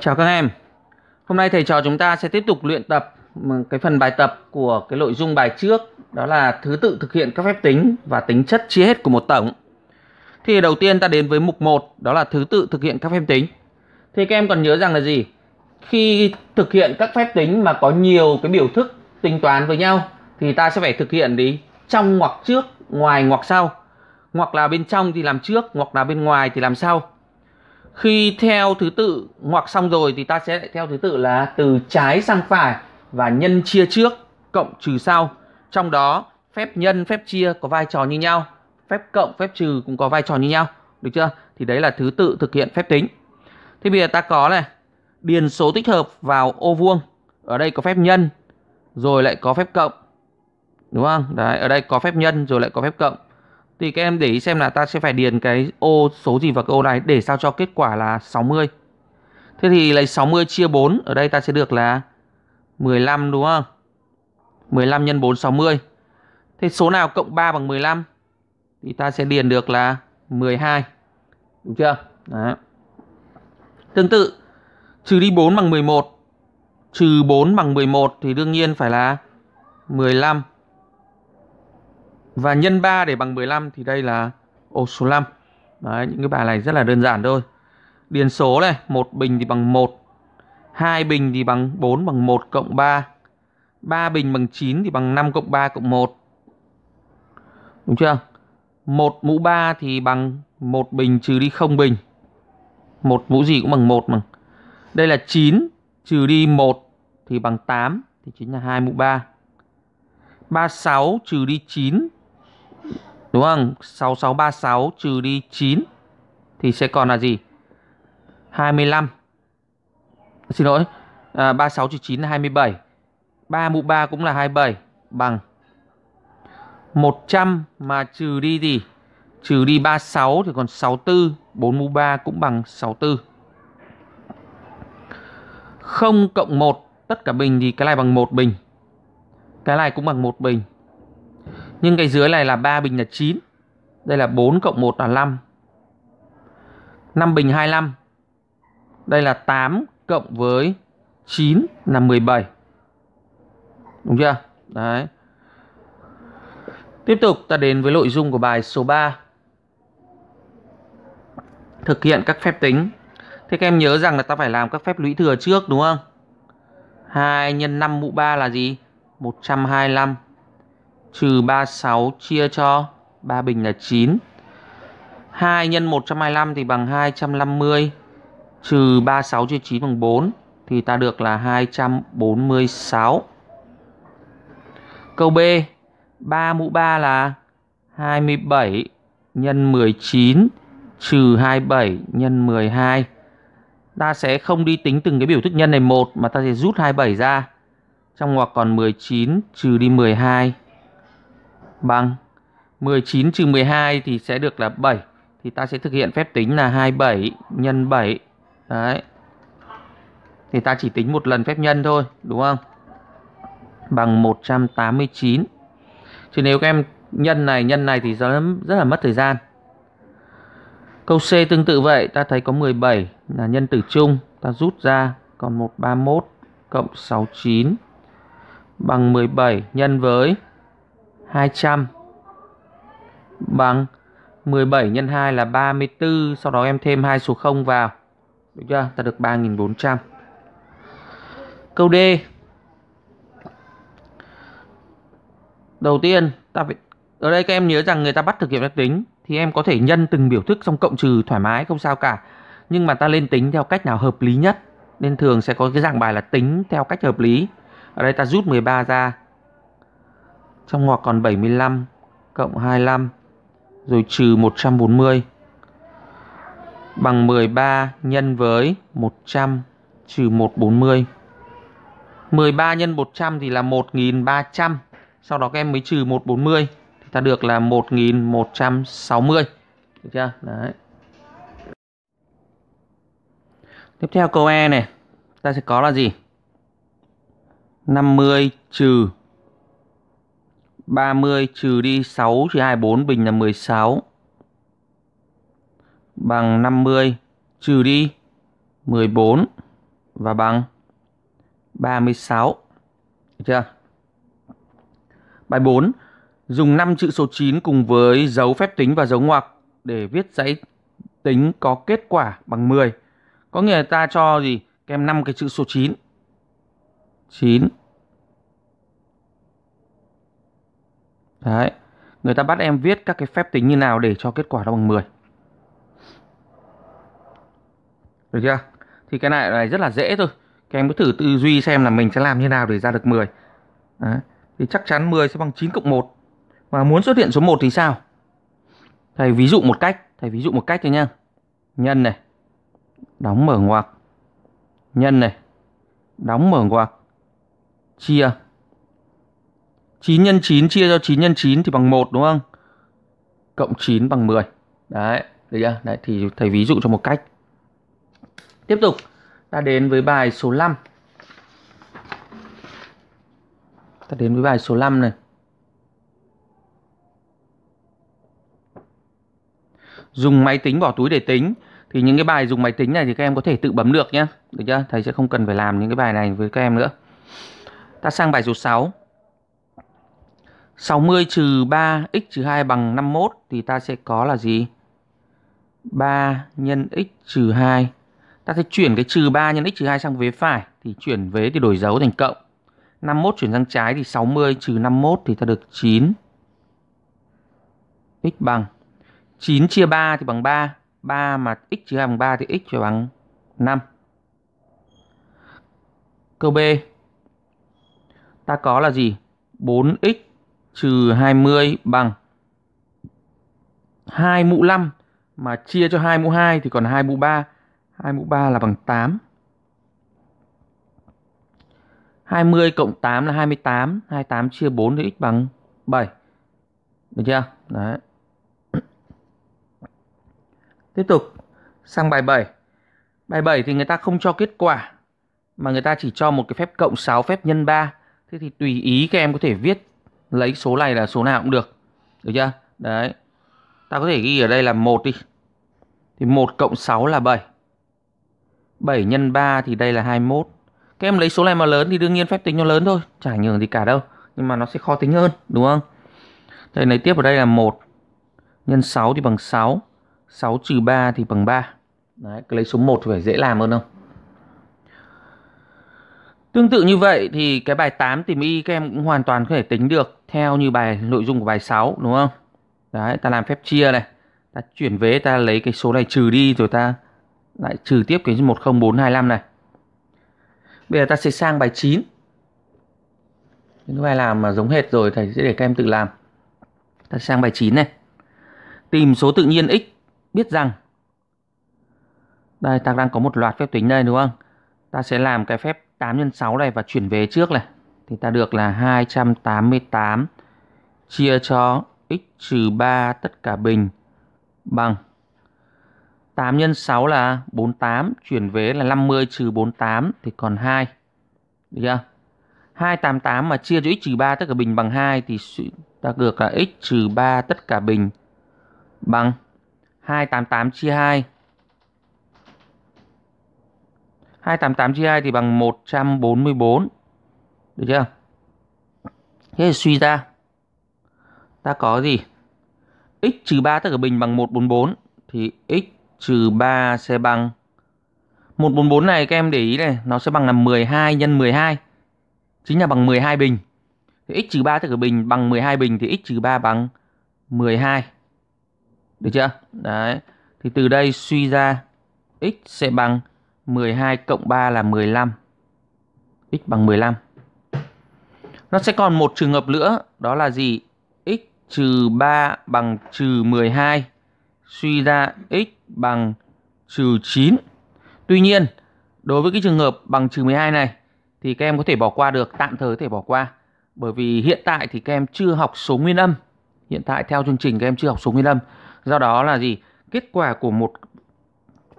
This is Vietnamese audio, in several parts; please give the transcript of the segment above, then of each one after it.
Chào các em. Hôm nay thầy trò chúng ta sẽ tiếp tục luyện tập cái phần bài tập của cái nội dung bài trước, đó là thứ tự thực hiện các phép tính và tính chất chia hết của một tổng. Thì đầu tiên ta đến với mục 1, đó là thứ tự thực hiện các phép tính. Thì các em còn nhớ rằng là gì? Khi thực hiện các phép tính mà có nhiều cái biểu thức tính toán với nhau thì ta sẽ phải thực hiện đi trong ngoặc trước, ngoài ngoặc sau. Ngoặc là bên trong thì làm trước, ngoặc là bên ngoài thì làm sau khi theo thứ tự ngoặc xong rồi thì ta sẽ theo thứ tự là từ trái sang phải và nhân chia trước cộng trừ sau trong đó phép nhân phép chia có vai trò như nhau phép cộng phép trừ cũng có vai trò như nhau được chưa thì đấy là thứ tự thực hiện phép tính thế bây giờ ta có này điền số tích hợp vào ô vuông ở đây có phép nhân rồi lại có phép cộng đúng không đấy ở đây có phép nhân rồi lại có phép cộng thì các em để ý xem là ta sẽ phải điền cái ô số gì vào cái ô này để sao cho kết quả là 60. Thế thì lấy 60 chia 4 ở đây ta sẽ được là 15 đúng không? 15 nhân 4 60. Thế số nào cộng 3 bằng 15 thì ta sẽ điền được là 12. Đúng chưa? Đó. Tương tự trừ đi 4 bằng 11 trừ 4 bằng 11 thì đương nhiên phải là 15 và nhân 3 để bằng 15 thì đây là ô số 5 Đấy, những cái bài này rất là đơn giản thôi điền số này một bình thì bằng 1 hai bình thì bằng 4 bằng 1 cộng 3 3 bình bằng 9 thì bằng 5 cộng 3 cộng 1 đúng chưa 1 mũ 3 thì bằng 1 bình trừ đi 0 bình một mũ gì cũng bằng 1 mà đây là 9 trừ đi 1 thì bằng 8 thì chính là 2 mũ 3 36 trừ đi 9 Đúng không? 6636 trừ đi 9 thì sẽ còn là gì? 25. Xin lỗi. À, 36 trừ 9 là 27. 3 mũ 3 cũng là 27 bằng 100 mà trừ đi gì? Trừ đi 36 thì còn 64. 4 mũ 3 cũng bằng 64. 0 cộng 1 tất cả bình thì cái này bằng 1 bình. Cái này cũng bằng 1 bình. Nhưng cái dưới này là 3 bình là 9. Đây là 4 cộng 1 là 5. 5 bình 25. Đây là 8 cộng với 9 là 17. Đúng chưa? Đấy. Tiếp tục ta đến với nội dung của bài số 3. Thực hiện các phép tính. Thế các em nhớ rằng là ta phải làm các phép lũy thừa trước đúng không? 2 x 5 mũ 3 là gì? 125 trừ 36 chia cho 3 bình là 9. 2 nhân 125 thì bằng 250 trừ 36 chia 9 bằng 4 thì ta được là 246. Câu B 3 mũ 3 là 27 nhân 19 trừ 27 nhân 12. Ta sẽ không đi tính từng cái biểu thức nhân này một mà ta sẽ rút 27 ra. Trong ngoặc còn 19 trừ đi 12 bằng vâng. 19 trừ 12 thì sẽ được là 7 thì ta sẽ thực hiện phép tính là 27 nhân 7 đấy thì ta chỉ tính một lần phép nhân thôi đúng không bằng 189 chứ nếu các em nhân này nhân này thì rất, là mất thời gian câu C tương tự vậy ta thấy có 17 là nhân tử chung ta rút ra còn 131 cộng 69 bằng 17 nhân với 200 bằng 17 nhân 2 là 34, sau đó em thêm hai số 0 vào. Được chưa? Ta được 3400. Câu D. Đầu tiên, ta phải ở đây các em nhớ rằng người ta bắt thực nghiệm phép tính thì em có thể nhân từng biểu thức xong cộng trừ thoải mái không sao cả. Nhưng mà ta lên tính theo cách nào hợp lý nhất. Nên thường sẽ có cái dạng bài là tính theo cách hợp lý. Ở đây ta rút 13 ra trong ngoặc còn 75 cộng 25 rồi trừ 140 bằng 13 nhân với 100 trừ 140. 13 nhân 100 thì là 1300, sau đó các em mới trừ 140 thì ta được là 1160. Được chưa? Đấy. Tiếp theo câu E này, ta sẽ có là gì? 50 trừ 30 trừ đi 6 trừ 2 4 bình là 16 bằng 50 trừ đi 14 và bằng 36. Được chưa? Bài 4. Dùng 5 chữ số 9 cùng với dấu phép tính và dấu ngoặc để viết dãy tính có kết quả bằng 10. Có nghĩa là ta cho gì? Kèm 5 cái chữ số 9. 9 Đấy. Người ta bắt em viết các cái phép tính như nào để cho kết quả nó bằng 10. Được chưa? Thì cái này này rất là dễ thôi. Các em cứ thử tư duy xem là mình sẽ làm như nào để ra được 10. Đấy. Thì chắc chắn 10 sẽ bằng 9 cộng 1. Mà muốn xuất hiện số 1 thì sao? Thầy ví dụ một cách, thầy ví dụ một cách thôi nha. Nhân này, đóng mở ngoặc. Nhân này, đóng mở ngoặc. Chia 9 nhân 9 chia cho 9 nhân 9 thì bằng 1 đúng không? Cộng 9 bằng 10. Đấy, được chưa? Đấy thì thầy ví dụ cho một cách. Tiếp tục, ta đến với bài số 5. Ta đến với bài số 5 này. Dùng máy tính bỏ túi để tính thì những cái bài dùng máy tính này thì các em có thể tự bấm được nhé. Được chưa? Thầy sẽ không cần phải làm những cái bài này với các em nữa. Ta sang bài số 6. 60 trừ 3 x trừ 2 bằng 51 thì ta sẽ có là gì? 3 nhân x trừ 2. Ta sẽ chuyển cái trừ 3 nhân x trừ 2 sang vế phải thì chuyển vế thì đổi dấu thành cộng. 51 chuyển sang trái thì 60 trừ 51 thì ta được 9. x bằng 9 chia 3 thì bằng 3, 3 mà x trừ 2 bằng 3 thì x cho bằng 5. Câu B ta có là gì? 4x trừ 20 bằng 2 mũ 5 mà chia cho 2 mũ 2 thì còn 2 mũ 3. 2 mũ 3 là bằng 8. 20 cộng 8 là 28, 28 chia 4 thì x bằng 7. Được chưa? Đấy. Tiếp tục sang bài 7. Bài 7 thì người ta không cho kết quả mà người ta chỉ cho một cái phép cộng 6, phép nhân 3. Thế thì tùy ý các em có thể viết lấy số này là số nào cũng được được chưa đấy ta có thể ghi ở đây là một đi thì 1 cộng 6 là 7 7 nhân 3 thì đây là 21 các em lấy số này mà lớn thì đương nhiên phép tính nó lớn thôi chả ảnh hưởng gì cả đâu nhưng mà nó sẽ khó tính hơn đúng không đây lấy tiếp ở đây là 1 nhân 6 thì bằng 6 6 trừ 3 thì bằng 3 Đấy, cái lấy số 1 thì phải dễ làm hơn không? Tương tự như vậy thì cái bài 8 tìm y các em cũng hoàn toàn có thể tính được theo như bài nội dung của bài 6 đúng không? Đấy, ta làm phép chia này, ta chuyển vế ta lấy cái số này trừ đi rồi ta lại trừ tiếp cái 10425 này. Bây giờ ta sẽ sang bài 9. Những bài làm mà giống hệt rồi thầy sẽ để các em tự làm. Ta sang bài 9 này. Tìm số tự nhiên x biết rằng Đây ta đang có một loạt phép tính đây đúng không? Ta sẽ làm cái phép 8 x 6 này và chuyển về trước này thì ta được là 288 chia cho x trừ 3 tất cả bình bằng 8 x 6 là 48 chuyển về là 50 trừ 48 thì còn 2. Được chưa? 288 mà chia cho x trừ 3 tất cả bình bằng 2 thì ta được là x trừ 3 tất cả bình bằng 288 chia 2 288Ti thì bằng 144. Được chưa? Thế thì suy ra. Ta có gì? x trừ 3 tất cả bình bằng 144 thì x trừ 3 sẽ bằng 144 này các em để ý này, nó sẽ bằng là 12 nhân 12. Chính là bằng 12 bình. Thì x trừ 3 tất cả bình bằng 12 bình thì x trừ 3 bằng 12. Được chưa? Đấy. Thì từ đây suy ra x sẽ bằng 12 12 cộng 3 là 15. X bằng 15. Nó sẽ còn một trường hợp nữa, đó là gì? X trừ 3 bằng trừ 12. Suy ra x bằng trừ 9. Tuy nhiên, đối với cái trường hợp bằng trừ 12 này, thì các em có thể bỏ qua được, tạm thời có thể bỏ qua. Bởi vì hiện tại thì các em chưa học số nguyên âm. Hiện tại theo chương trình các em chưa học số nguyên âm. Do đó là gì? Kết quả của một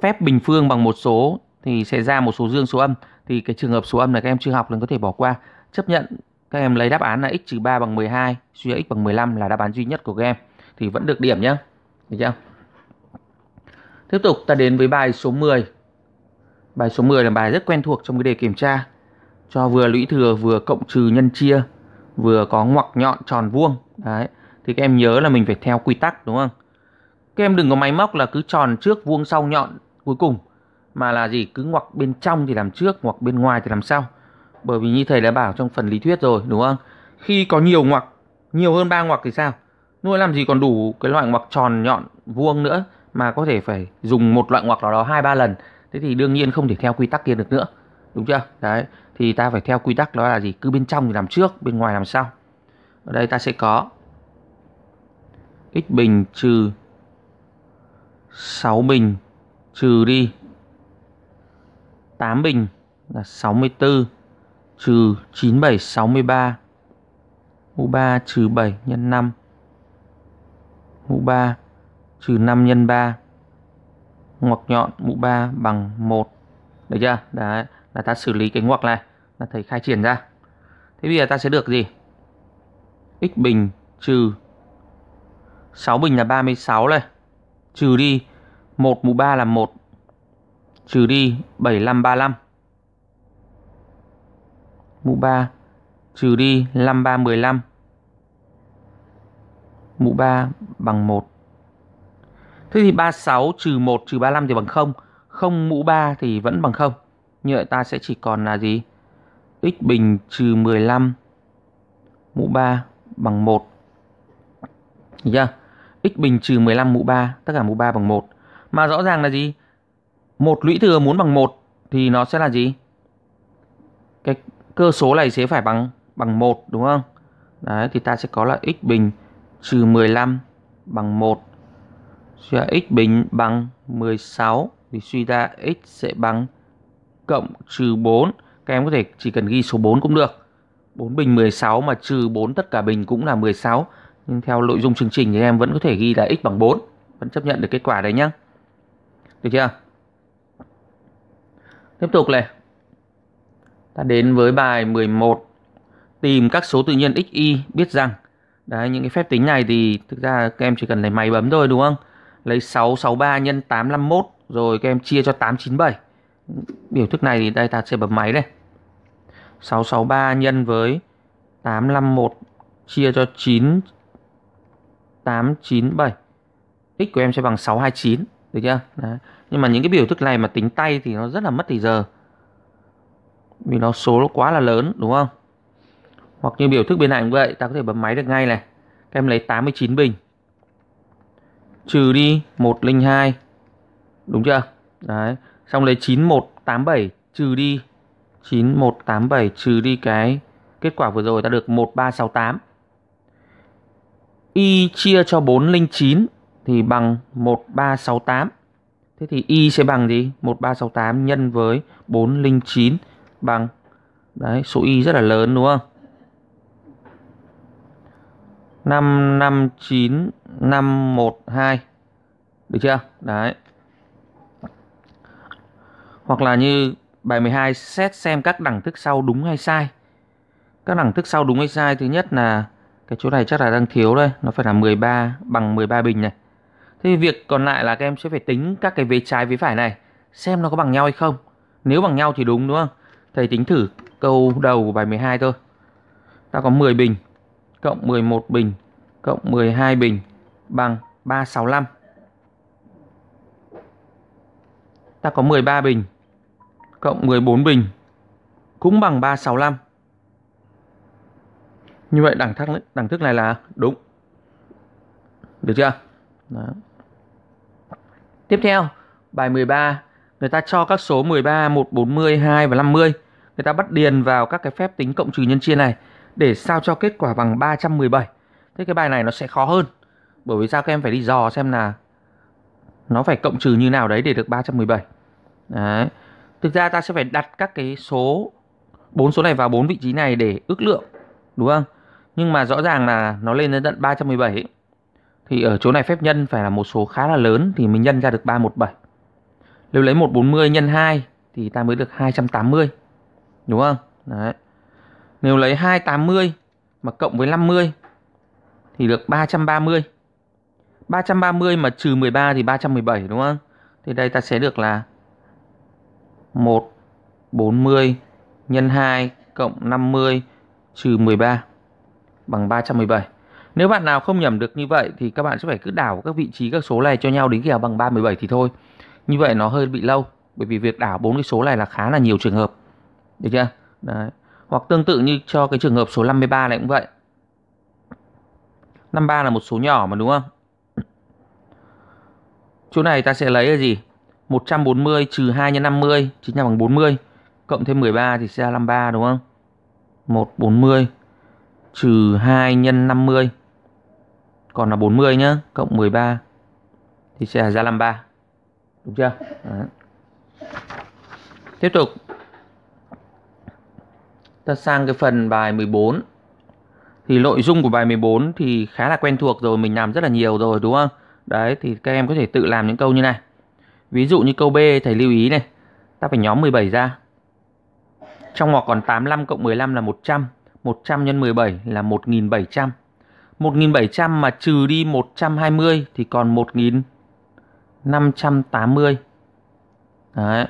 phép bình phương bằng một số thì sẽ ra một số dương số âm thì cái trường hợp số âm này các em chưa học nên có thể bỏ qua chấp nhận các em lấy đáp án là x 3 bằng 12 suy ra x bằng 15 là đáp án duy nhất của các em thì vẫn được điểm nhé được chưa tiếp tục ta đến với bài số 10 bài số 10 là bài rất quen thuộc trong cái đề kiểm tra cho vừa lũy thừa vừa cộng trừ nhân chia vừa có ngoặc nhọn tròn vuông đấy thì các em nhớ là mình phải theo quy tắc đúng không các em đừng có máy móc là cứ tròn trước vuông sau nhọn cuối cùng mà là gì cứ ngoặc bên trong thì làm trước ngoặc bên ngoài thì làm sau bởi vì như thầy đã bảo trong phần lý thuyết rồi đúng không khi có nhiều ngoặc nhiều hơn ba ngoặc thì sao nuôi làm gì còn đủ cái loại ngoặc tròn nhọn vuông nữa mà có thể phải dùng một loại ngoặc nào đó hai ba lần thế thì đương nhiên không thể theo quy tắc kia được nữa đúng chưa đấy thì ta phải theo quy tắc đó là gì cứ bên trong thì làm trước bên ngoài làm sau ở đây ta sẽ có x bình trừ 6 bình trừ đi 8 bình là 64 trừ 97 63 mũ 3 trừ 7 nhân 5 mũ 3 trừ 5 nhân 3 ngoặc nhọn mũ 3 bằng 1 được chưa đấy là ta xử lý cái ngoặc này là thầy khai triển ra thế bây giờ ta sẽ được gì x bình trừ 6 bình là 36 này trừ đi 1 mũ 3 là 1 trừ đi 7535. Mũ 3 trừ đi 5315. Mũ 3 bằng 1. Thế thì 36 trừ 1 trừ 35 thì bằng 0. 0 mũ 3 thì vẫn bằng 0. Như vậy ta sẽ chỉ còn là gì? x bình trừ 15 mũ 3 bằng 1. Được chưa? x bình trừ 15 mũ 3, tất cả mũ 3 bằng 1. Mà rõ ràng là gì? một lũy thừa muốn bằng một thì nó sẽ là gì? Cái cơ số này sẽ phải bằng bằng 1 đúng không? Đấy thì ta sẽ có là x bình trừ 15 bằng 1. Suy ra x bình bằng 16 thì suy ra x sẽ bằng cộng trừ 4. Các em có thể chỉ cần ghi số 4 cũng được. 4 bình 16 mà trừ 4 tất cả bình cũng là 16. Nhưng theo nội dung chương trình thì em vẫn có thể ghi là x bằng 4. Vẫn chấp nhận được kết quả đấy nhá. Được chưa? Tiếp tục này. Ta đến với bài 11. Tìm các số tự nhiên x, y biết rằng. Đấy, những cái phép tính này thì thực ra các em chỉ cần lấy máy bấm thôi đúng không? Lấy 663 nhân 851 rồi các em chia cho 897. Biểu thức này thì đây ta sẽ bấm máy này. 663 nhân với 851 chia cho 9 897. X của em sẽ bằng 629 được chưa Đấy. nhưng mà những cái biểu thức này mà tính tay thì nó rất là mất thời giờ vì nó số nó quá là lớn đúng không hoặc như biểu thức bên này cũng vậy ta có thể bấm máy được ngay này các em lấy 89 bình trừ đi 102 đúng chưa đấy xong lấy 9187 trừ đi 9187 trừ đi cái kết quả vừa rồi ta được 1368 y chia cho 409 thì bằng 1368. Thế thì y sẽ bằng gì? 1368 nhân với 409 bằng đấy, số y rất là lớn đúng không? 559512. Được chưa? Đấy. Hoặc là như bài 12 xét xem các đẳng thức sau đúng hay sai. Các đẳng thức sau đúng hay sai thứ nhất là cái chỗ này chắc là đang thiếu đây, nó phải là 13 bằng 13 bình này. Thì việc còn lại là các em sẽ phải tính các cái vế trái vế phải này xem nó có bằng nhau hay không. Nếu bằng nhau thì đúng đúng không? Thầy tính thử câu đầu của bài 12 thôi. Ta có 10 bình cộng 11 bình cộng 12 bình bằng 365. Ta có 13 bình cộng 14 bình cũng bằng 365. Như vậy đẳng thức đẳng thức này là đúng. Được chưa? Đó. Tiếp theo, bài 13, người ta cho các số 13, 1, 40, 2 và 50. Người ta bắt điền vào các cái phép tính cộng trừ nhân chia này để sao cho kết quả bằng 317. Thế cái bài này nó sẽ khó hơn. Bởi vì sao các em phải đi dò xem là nó phải cộng trừ như nào đấy để được 317. Đấy. Thực ra ta sẽ phải đặt các cái số bốn số này vào bốn vị trí này để ước lượng, đúng không? Nhưng mà rõ ràng là nó lên đến tận 317 ấy. Thì ở chỗ này phép nhân phải là một số khá là lớn thì mình nhân ra được 317. Nếu lấy 140 nhân 2 thì ta mới được 280. Đúng không? Đấy. Nếu lấy 280 mà cộng với 50 thì được 330. 330 mà trừ 13 thì 317 đúng không? Thì đây ta sẽ được là 140 nhân 2 cộng 50 trừ 13 bằng 317. Nếu bạn nào không nhầm được như vậy thì các bạn sẽ phải cứ đảo các vị trí các số này cho nhau đến khi nào bằng 37 thì thôi. Như vậy nó hơi bị lâu bởi vì việc đảo bốn cái số này là khá là nhiều trường hợp. Được chưa? Đấy. Hoặc tương tự như cho cái trường hợp số 53 này cũng vậy. 53 là một số nhỏ mà đúng không? Chỗ này ta sẽ lấy là gì? 140 trừ 2 nhân 50 chính là bằng 40. Cộng thêm 13 thì sẽ là 53 đúng không? 140 trừ 2 nhân 50 còn là 40 nhá, cộng 13 thì sẽ ra 53. Đúng chưa? Đấy. Tiếp tục. Ta sang cái phần bài 14. Thì nội dung của bài 14 thì khá là quen thuộc rồi, mình làm rất là nhiều rồi đúng không? Đấy thì các em có thể tự làm những câu như này. Ví dụ như câu B thầy lưu ý này, ta phải nhóm 17 ra. Trong ngoặc còn 85 cộng 15 là 100, 100 nhân 17 là 1700 1.700 mà trừ đi 120 thì còn 1.580. Đấy.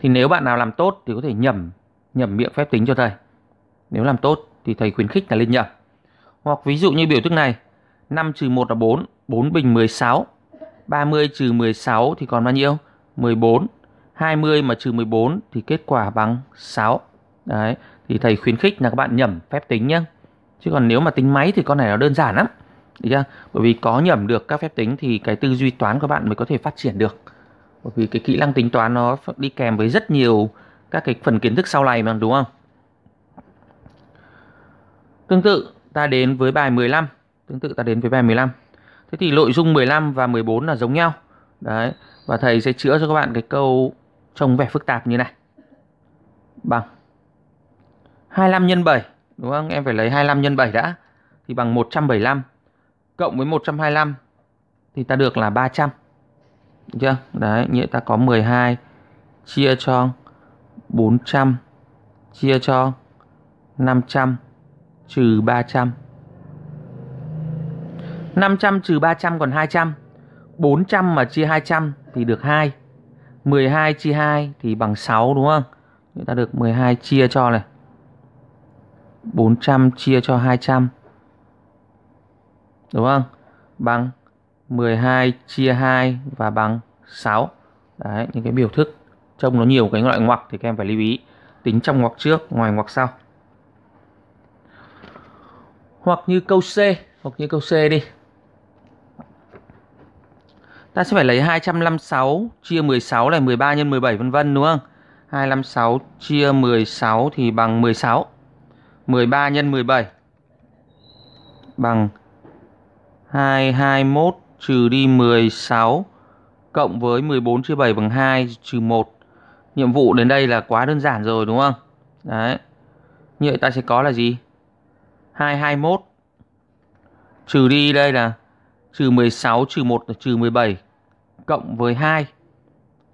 Thì nếu bạn nào làm tốt thì có thể nhẩm nhẩm miệng phép tính cho thầy. Nếu làm tốt thì thầy khuyến khích là lên nhẩm. Hoặc ví dụ như biểu thức này, 5 trừ 1 là 4, 4 bình 16. 30 trừ 16 thì còn bao nhiêu? 14. 20 mà trừ 14 thì kết quả bằng 6. Đấy, thì thầy khuyến khích là các bạn nhẩm phép tính nhé chứ còn nếu mà tính máy thì con này nó đơn giản lắm được chưa bởi vì có nhẩm được các phép tính thì cái tư duy toán của bạn mới có thể phát triển được bởi vì cái kỹ năng tính toán nó đi kèm với rất nhiều các cái phần kiến thức sau này mà đúng không tương tự ta đến với bài 15 tương tự ta đến với bài 15 thế thì nội dung 15 và 14 là giống nhau đấy và thầy sẽ chữa cho các bạn cái câu trông vẻ phức tạp như này bằng 25 nhân 7 đúng không? Em phải lấy 25 nhân 7 đã thì bằng 175 cộng với 125 thì ta được là 300. Được chưa? Đấy, nghĩa ta có 12 chia cho 400 chia cho 500 trừ 300. 500 trừ 300 còn 200. 400 mà chia 200 thì được 2. 12 chia 2 thì bằng 6 đúng không? Người ta được 12 chia cho này 400 chia cho 200. Đúng không? Bằng 12 chia 2 và bằng 6. Đấy, những cái biểu thức trông nó nhiều cái loại ngoặc thì các em phải lưu ý. Tính trong ngoặc trước, ngoài ngoặc sau. Hoặc như câu C, hoặc như câu C đi. Ta sẽ phải lấy 256 chia 16 là 13 nhân 17 vân vân đúng không? 256 chia 16 thì bằng 16. 13 nhân 17 bằng 221 trừ đi 16 cộng với 14 chia 7 bằng 2 trừ 1. Nhiệm vụ đến đây là quá đơn giản rồi đúng không? Đấy. Như vậy ta sẽ có là gì? 221 trừ đi đây là trừ 16 trừ 1 là trừ 17 cộng với 2.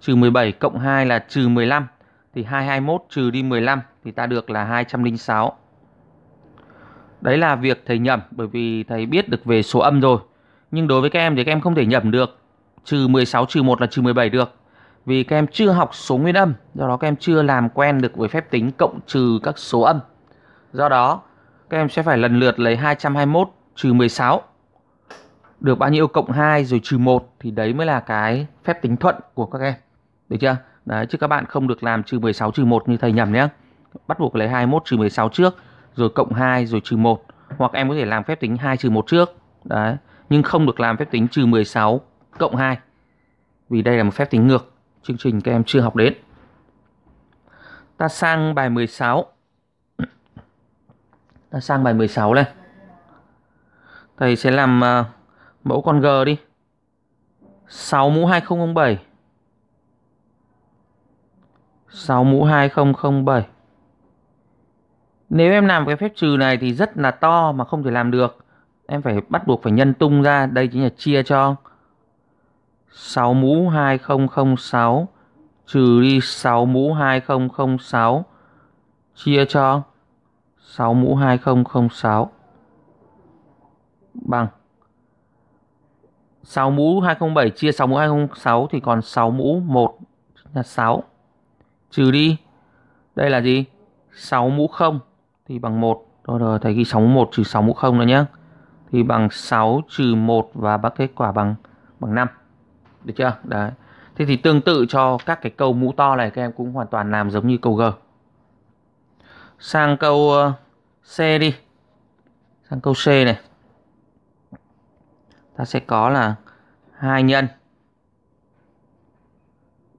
Trừ 17 cộng 2 là trừ 15 thì 221 trừ đi 15 thì ta được là 206. Đấy là việc thầy nhầm bởi vì thầy biết được về số âm rồi. Nhưng đối với các em thì các em không thể nhầm được. Trừ 16 trừ 1 là trừ 17 được. Vì các em chưa học số nguyên âm, do đó các em chưa làm quen được với phép tính cộng trừ các số âm. Do đó, các em sẽ phải lần lượt lấy 221 trừ 16 được bao nhiêu cộng 2 rồi trừ 1 thì đấy mới là cái phép tính thuận của các em. Được chưa? Đấy chứ các bạn không được làm trừ 16 trừ 1 như thầy nhầm nhé. Bắt buộc lấy 21 trừ 16 trước rồi cộng 2 rồi trừ 1 hoặc em có thể làm phép tính 2 trừ 1 trước. Đấy, nhưng không được làm phép tính trừ 16 cộng 2. Vì đây là một phép tính ngược, chương trình các em chưa học đến. Ta sang bài 16. Ta sang bài 16 này. Thầy sẽ làm uh, mẫu con g đi. 6 mũ 2007. 6 mũ 2007 nếu em làm cái phép trừ này thì rất là to mà không thể làm được. Em phải bắt buộc phải nhân tung ra. Đây chính là chia cho 6 mũ 2006 trừ đi 6 mũ 2006 chia cho 6 mũ 2006 bằng 6 mũ 207 chia 6 mũ 206 thì còn 6 mũ 1 là 6 trừ đi đây là gì 6 mũ 0 thì bằng 1 rồi rồi thầy ghi sóng 1 trừ 6 mũ 0 nữa nhé thì bằng 6 trừ 1 và bác kết quả bằng bằng 5 được chưa đấy thế thì tương tự cho các cái câu mũ to này các em cũng hoàn toàn làm giống như câu G sang câu ờ, C đi sang câu C này ta sẽ có là 2 nhân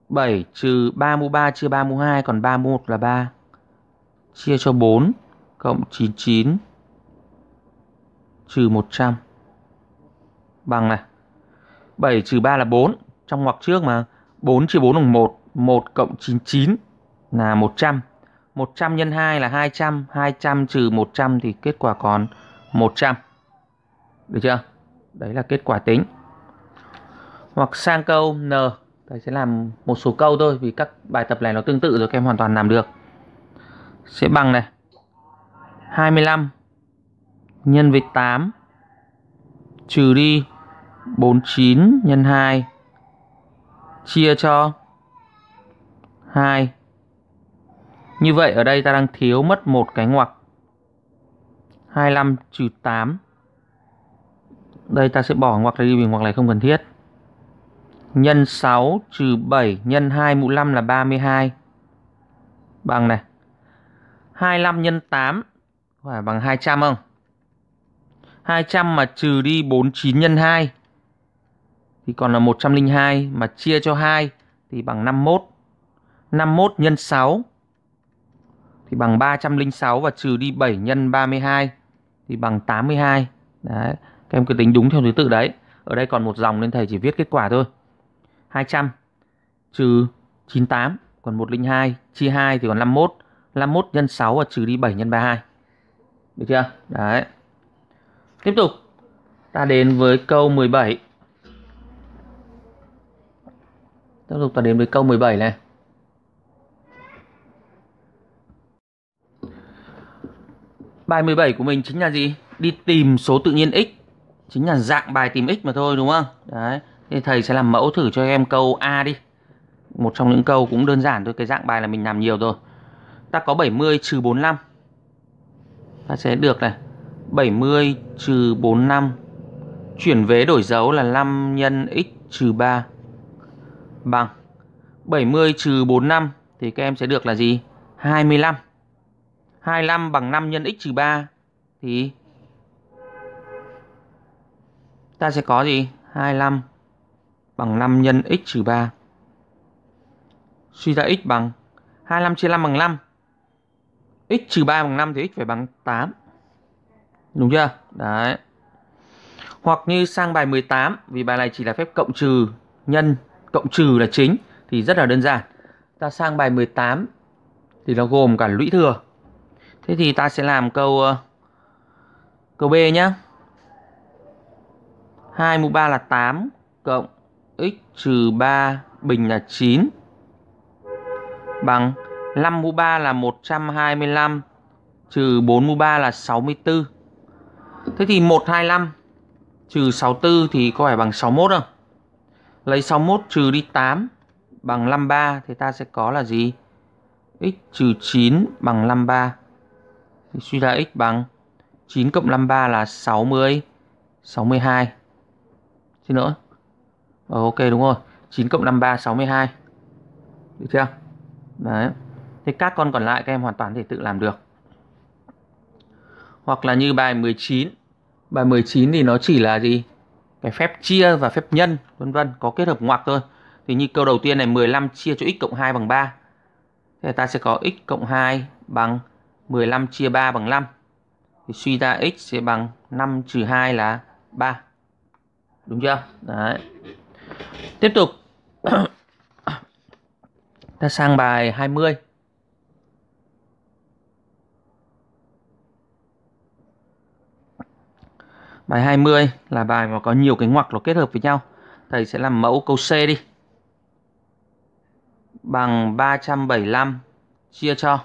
7 trừ 3 mũ 3 chia 3 mũ 2 còn 3 mũ 1 là 3 chia cho 4 cộng 99 trừ 100 bằng này 7 trừ 3 là 4 trong ngoặc trước mà 4 chia 4 bằng 1 1 cộng 99 là 100 100 nhân 2 là 200 200 trừ 100 thì kết quả còn 100 được chưa đấy là kết quả tính hoặc sang câu N Thầy sẽ làm một số câu thôi vì các bài tập này nó tương tự rồi các em hoàn toàn làm được. Sẽ bằng này 25 nhân với 8 trừ đi 49 nhân 2 chia cho 2. Như vậy ở đây ta đang thiếu mất một cái ngoặc. 25 trừ 8. Đây ta sẽ bỏ ngoặc này đi vì ngoặc này không cần thiết. Nhân 6 trừ 7 nhân 2 mũ 5 là 32. Bằng này. 25 nhân 8 có phải bằng 200 không? 200 mà trừ đi 49 nhân 2 thì còn là 102 mà chia cho 2 thì bằng 51. 51 nhân 6 thì bằng 306 và trừ đi 7 nhân 32 thì bằng 82. Đấy, các em cứ tính đúng theo thứ tự đấy. Ở đây còn một dòng nên thầy chỉ viết kết quả thôi. 200 trừ 98 còn 102 chia 2 thì còn 51. 51 nhân 6 và trừ đi 7 nhân 32. Được chưa? Đấy. Tiếp tục. Ta đến với câu 17. Tiếp tục ta đến với câu 17 này. Bài 17 của mình chính là gì? Đi tìm số tự nhiên x. Chính là dạng bài tìm x mà thôi đúng không? Đấy. Thì thầy sẽ làm mẫu thử cho em câu A đi. Một trong những câu cũng đơn giản thôi. Cái dạng bài là mình làm nhiều rồi. Ta có 70 trừ 45 ta sẽ được này 70 trừ 45 chuyển vế đổi dấu là 5 nhân x trừ 3 bằng 70 trừ 45 thì các em sẽ được là gì 25 25 bằng 5 nhân x trừ 3 thì ta sẽ có gì 25 bằng 5 nhân x trừ 3 suy ra x bằng 25 chia 5 bằng 5 x trừ 3 bằng 5 thì x phải bằng 8. Đúng chưa? Đấy. Hoặc như sang bài 18 vì bài này chỉ là phép cộng trừ nhân cộng trừ là chính thì rất là đơn giản. Ta sang bài 18 thì nó gồm cả lũy thừa. Thế thì ta sẽ làm câu ờ, câu B nhá. 2 mũ 3 là 8 cộng x trừ 3 bình là 9 bằng 5 mũ 3 là 125 trừ 4 mũ 3 là 64. Thế thì 125 trừ 64 thì có phải bằng 61 không? Lấy 61 trừ đi 8 bằng 53 thì ta sẽ có là gì? x trừ 9 bằng 53. Thì suy ra x bằng 9 cộng 53 là 60 62. Xin nữa. Ờ, ok đúng rồi. 9 cộng 53 62. Được chưa? Đấy. Thì các con còn lại các em hoàn toàn thể tự làm được. Hoặc là như bài 19. Bài 19 thì nó chỉ là gì? Cái phép chia và phép nhân vân vân có kết hợp ngoặc thôi. Thì như câu đầu tiên này 15 chia cho x cộng 2 bằng 3. thì ta sẽ có x cộng 2 bằng 15 chia 3 bằng 5. Thì suy ra x sẽ bằng 5 trừ 2 là 3. Đúng chưa? Đấy. Tiếp tục. ta sang bài 20. Bài 20 là bài mà có nhiều cái ngoặc nó kết hợp với nhau. Thầy sẽ làm mẫu câu C đi. Bằng 375 chia cho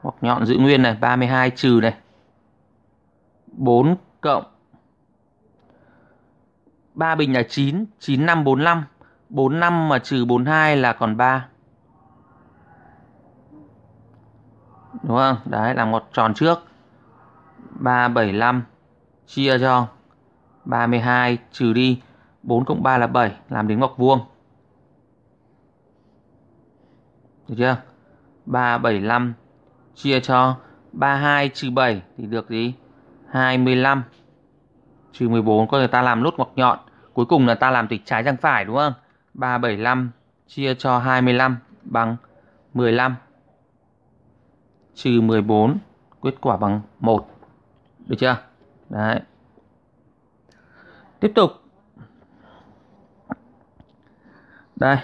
hoặc nhọn giữ nguyên này 32 trừ này 4 cộng 3 bình là 9, 9 5 45, 45 mà trừ 42 là còn 3. Đúng không? Đấy, là một tròn trước. 375 chia cho 32 trừ đi 4 cộng 3 là 7 làm đến ngoặc vuông. Được chưa? 375 chia cho 32 trừ 7 thì được gì? 25 trừ 14 có người ta làm lốt ngọc nhọn. Cuối cùng là ta làm từ trái sang phải đúng không? 375 chia cho 25 bằng 15 trừ 14 kết quả bằng 1. Được chưa? đấy tiếp tục đây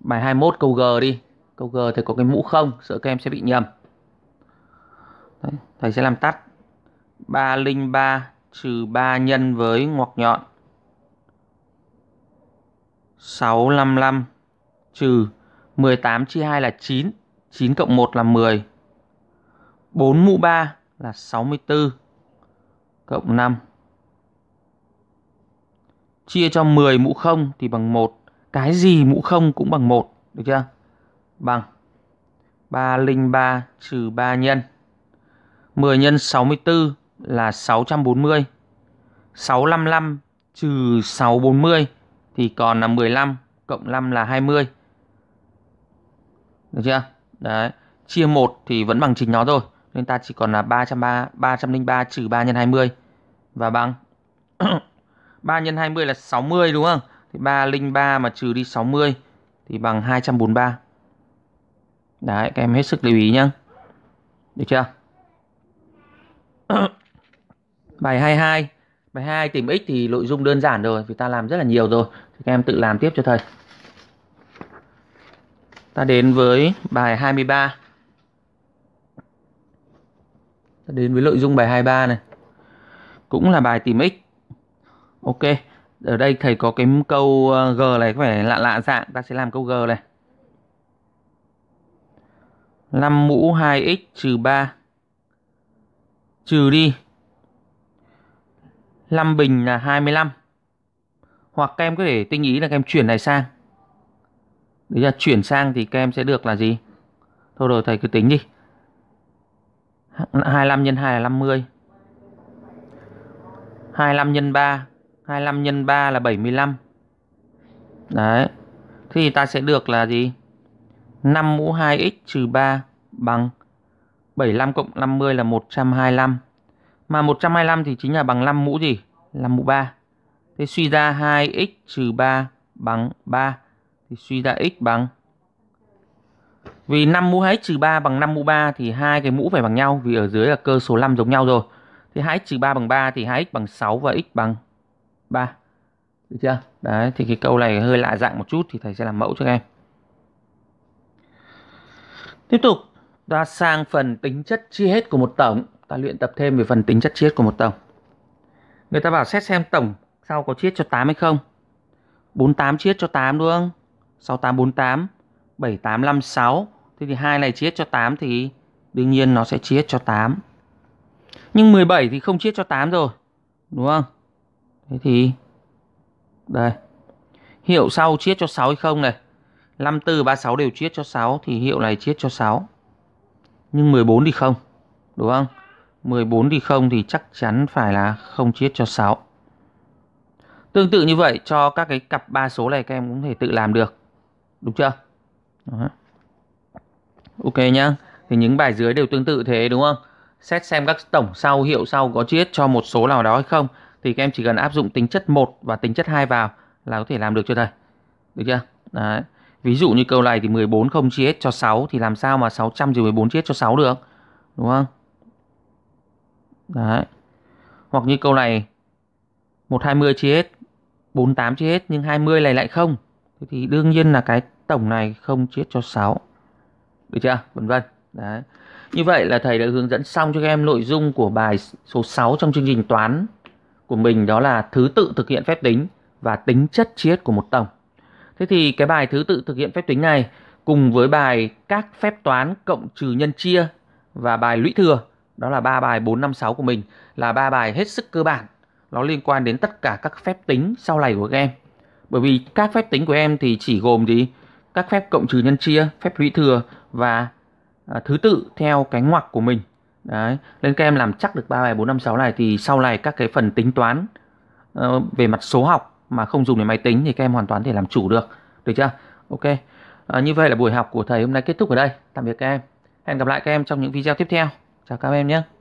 bài 21 câu G đi câu G thì có cái mũ không sợ các em sẽ bị nhầm đấy, thầy sẽ làm tắt 303 trừ 3 nhân với ngoặc nhọn 655 trừ 18 chia 2 là 9 9 cộng 1 là 10 4 mũ 3 là 64 cộng 5 chia cho 10 mũ 0 thì bằng 1 cái gì mũ 0 cũng bằng 1 được chưa bằng 303 trừ 3 nhân 10 nhân 64 là 640 655 trừ 640 thì còn là 15 cộng 5 là 20 được chưa đấy chia 1 thì vẫn bằng chính nó thôi nên ta chỉ còn là 303 303 trừ 3 nhân 20 và bằng 3 nhân 20 là 60 đúng không? Thì 303 mà trừ đi 60 thì bằng 243. Đấy, các em hết sức lưu ý nhá. Được chưa? Bài 22. Bài 2 tìm x thì nội dung đơn giản rồi, vì ta làm rất là nhiều rồi. Thì các em tự làm tiếp cho thầy. Ta đến với bài 23 đến với nội dung bài 23 này cũng là bài tìm x ok ở đây thầy có cái câu ờ, g này có vẻ lạ lạ dạng ta sẽ làm câu g này 5 mũ 2x trừ 3 trừ đi 5 bình là 25 hoặc các em có thể tinh ý là các em chuyển này sang đấy là chuyển sang thì các em sẽ được là gì thôi rồi thầy cứ tính đi 25 nhân 2 là 50. 25 nhân 3, 25 nhân 3 là 75. Đấy. Thì ta sẽ được là gì? 5 mũ 2x trừ 3 bằng 75 cộng 50 là 125. Mà 125 thì chính là bằng 5 mũ gì? 5 mũ 3. Thế suy ra 2x trừ 3 bằng 3. Thì suy ra x bằng vì 5 mũ 2 trừ 3 bằng 5 mũ 3 thì hai cái mũ phải bằng nhau vì ở dưới là cơ số 5 giống nhau rồi. Thì 2x trừ 3 bằng 3 thì 2x bằng 6 và x bằng 3. Được chưa? Đấy, thì cái câu này hơi lạ dạng một chút thì thầy sẽ làm mẫu cho các em. Tiếp tục, ta sang phần tính chất chia hết của một tổng. Ta luyện tập thêm về phần tính chất chia hết của một tổng. Người ta bảo xét xem tổng sau có chia hết cho 8 hay không. 48 chia hết cho 8 đúng không? 6848, 7856, Thế thì hai này chia cho 8 thì đương nhiên nó sẽ chia cho 8. Nhưng 17 thì không chia cho 8 rồi. Đúng không? Thế thì đây. Hiệu sau chia cho 6 hay không này? 54 36 đều chia cho 6 thì hiệu này chia cho 6. Nhưng 14 thì không. Đúng không? 14 thì không thì chắc chắn phải là không chia cho 6. Tương tự như vậy cho các cái cặp ba số này các em cũng thể tự làm được. Đúng chưa? Đó. Ok nhá. Thì những bài dưới đều tương tự thế đúng không? Xét xem các tổng sau hiệu sau có chiết cho một số nào đó hay không thì các em chỉ cần áp dụng tính chất 1 và tính chất 2 vào là có thể làm được cho thầy. Được chưa? Đấy. Ví dụ như câu này thì 14 không chia hết cho 6 thì làm sao mà 600 trừ 14 chia hết cho 6 được? Đúng không? Đấy. Hoặc như câu này 120 chia hết 48 chia hết nhưng 20 này lại không. Thì đương nhiên là cái tổng này không chia hết cho 6 được chưa vân vân đấy như vậy là thầy đã hướng dẫn xong cho các em nội dung của bài số 6 trong chương trình toán của mình đó là thứ tự thực hiện phép tính và tính chất chiết của một tổng. Thế thì cái bài thứ tự thực hiện phép tính này cùng với bài các phép toán cộng trừ nhân chia và bài lũy thừa, đó là ba bài 4 5 6 của mình là ba bài hết sức cơ bản. Nó liên quan đến tất cả các phép tính sau này của các em. Bởi vì các phép tính của em thì chỉ gồm gì? Các phép cộng trừ nhân chia, phép lũy thừa và à, thứ tự theo cái ngoặc của mình đấy nên các em làm chắc được ba bài bốn năm sáu này thì sau này các cái phần tính toán ờ, về mặt số học mà không dùng để máy tính thì các em hoàn toàn thể làm chủ được được chưa ok à, như vậy là buổi học của thầy hôm nay kết thúc ở đây tạm biệt các em hẹn gặp lại các em trong những video tiếp theo chào các em nhé